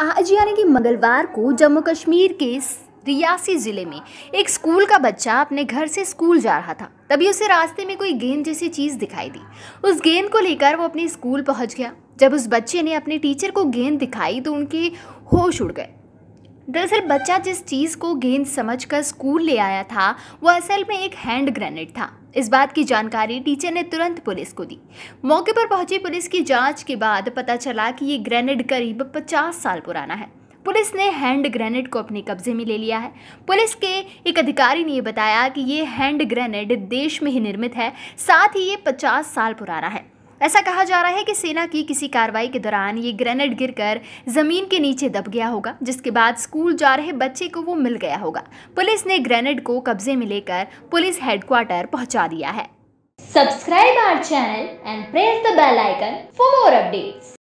आज यानी कि मंगलवार को जम्मू कश्मीर के रियासी ज़िले में एक स्कूल का बच्चा अपने घर से स्कूल जा रहा था तभी उसे रास्ते में कोई गेंद जैसी चीज़ दिखाई दी उस गेंद को लेकर वो अपने स्कूल पहुंच गया जब उस बच्चे ने अपने टीचर को गेंद दिखाई तो उनके होश उड़ गए दरअसल बच्चा जिस चीज़ को गेंद समझकर स्कूल ले आया था वह असल में एक हैंड ग्रेनेड था इस बात की जानकारी टीचर ने तुरंत पुलिस को दी मौके पर पहुंची पुलिस की जांच के बाद पता चला कि ये ग्रेनेड करीब 50 साल पुराना है पुलिस ने हैंड ग्रेनेड को अपने कब्जे में ले लिया है पुलिस के एक अधिकारी ने यह बताया कि ये हैंड ग्रेनेड देश में ही निर्मित है साथ ही ये 50 साल पुराना है ऐसा कहा जा रहा है कि सेना की किसी कार्रवाई के दौरान ये ग्रेनेड गिरकर जमीन के नीचे दब गया होगा जिसके बाद स्कूल जा रहे बच्चे को वो मिल गया होगा पुलिस ने ग्रेनेड को कब्जे में लेकर पुलिस हेडक्वार्टर पहुंचा दिया है subscribe our channel and press the bell icon for more updates.